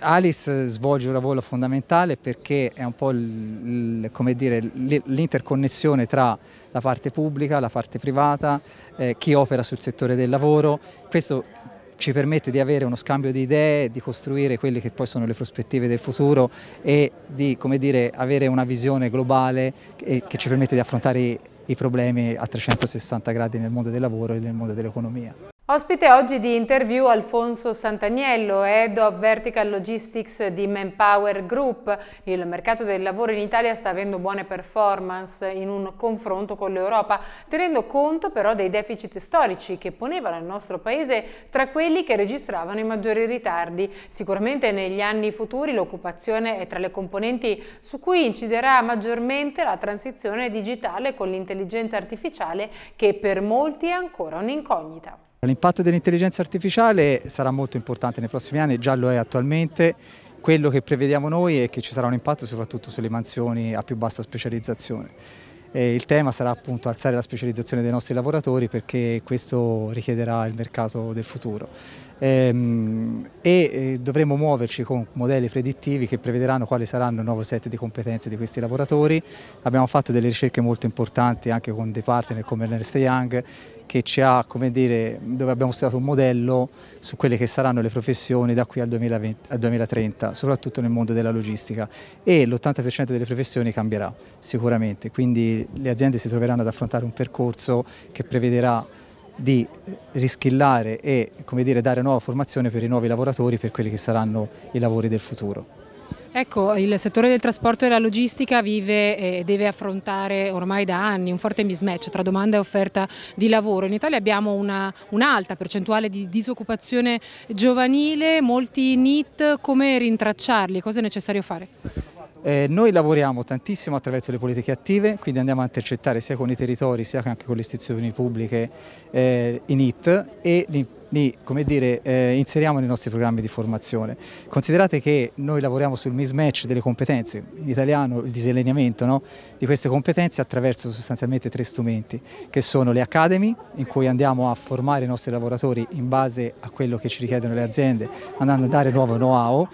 Alice svolge un lavoro fondamentale perché è un po' l'interconnessione tra la parte pubblica, la parte privata, eh, chi opera sul settore del lavoro. Questo ci permette di avere uno scambio di idee, di costruire quelle che poi sono le prospettive del futuro e di dire, avere una visione globale che, che ci permette di affrontare i, i problemi a 360 gradi nel mondo del lavoro e nel mondo dell'economia. Ospite oggi di interview Alfonso Santaniello, Head of Vertical Logistics di Manpower Group. Il mercato del lavoro in Italia sta avendo buone performance in un confronto con l'Europa, tenendo conto però dei deficit storici che ponevano il nostro paese tra quelli che registravano i maggiori ritardi. Sicuramente negli anni futuri l'occupazione è tra le componenti su cui inciderà maggiormente la transizione digitale con l'intelligenza artificiale che per molti è ancora un'incognita. L'impatto dell'intelligenza artificiale sarà molto importante nei prossimi anni, già lo è attualmente. Quello che prevediamo noi è che ci sarà un impatto soprattutto sulle mansioni a più bassa specializzazione. E il tema sarà appunto alzare la specializzazione dei nostri lavoratori perché questo richiederà il mercato del futuro ehm, e eh, dovremo muoverci con modelli predittivi che prevederanno quali saranno il nuovo set di competenze di questi lavoratori. Abbiamo fatto delle ricerche molto importanti anche con dei partner come Ernest Young che ci ha, come dire, dove abbiamo studiato un modello su quelle che saranno le professioni da qui al, 2020, al 2030, soprattutto nel mondo della logistica e l'80% delle professioni cambierà sicuramente, quindi le aziende si troveranno ad affrontare un percorso che prevederà di rischillare e dire, dare nuova formazione per i nuovi lavoratori, per quelli che saranno i lavori del futuro. Ecco, il settore del trasporto e della logistica vive e deve affrontare ormai da anni un forte mismatch tra domanda e offerta di lavoro. In Italia abbiamo un'alta un percentuale di disoccupazione giovanile, molti NIT, come rintracciarli? Cosa è necessario fare? Eh, noi lavoriamo tantissimo attraverso le politiche attive, quindi andiamo a intercettare sia con i territori sia anche con le istituzioni pubbliche eh, i NIT e li dire, eh, inseriamo nei nostri programmi di formazione. Considerate che noi lavoriamo sul mismatch delle competenze, in italiano il disallineamento no? di queste competenze attraverso sostanzialmente tre strumenti, che sono le academy, in cui andiamo a formare i nostri lavoratori in base a quello che ci richiedono le aziende, andando a dare nuovo know-how,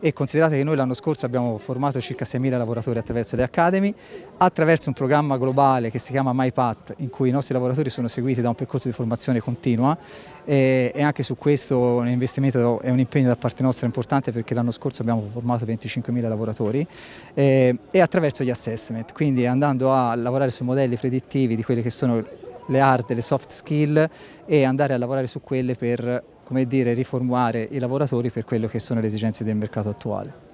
e considerate che noi l'anno scorso abbiamo formato circa 6.000 lavoratori attraverso le Academy, attraverso un programma globale che si chiama MyPath in cui i nostri lavoratori sono seguiti da un percorso di formazione continua e, e anche su questo un investimento e un impegno da parte nostra importante perché l'anno scorso abbiamo formato 25.000 lavoratori e, e attraverso gli assessment, quindi andando a lavorare su modelli predittivi di quelle che sono le hard, le soft skill e andare a lavorare su quelle per come dire, riformulare i lavoratori per quello che sono le esigenze del mercato attuale.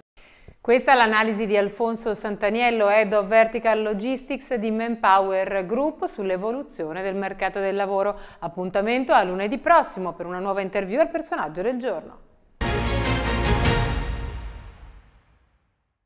Questa è l'analisi di Alfonso Santaniello, Head of Vertical Logistics di Manpower Group sull'evoluzione del mercato del lavoro. Appuntamento a lunedì prossimo per una nuova interview al personaggio del giorno.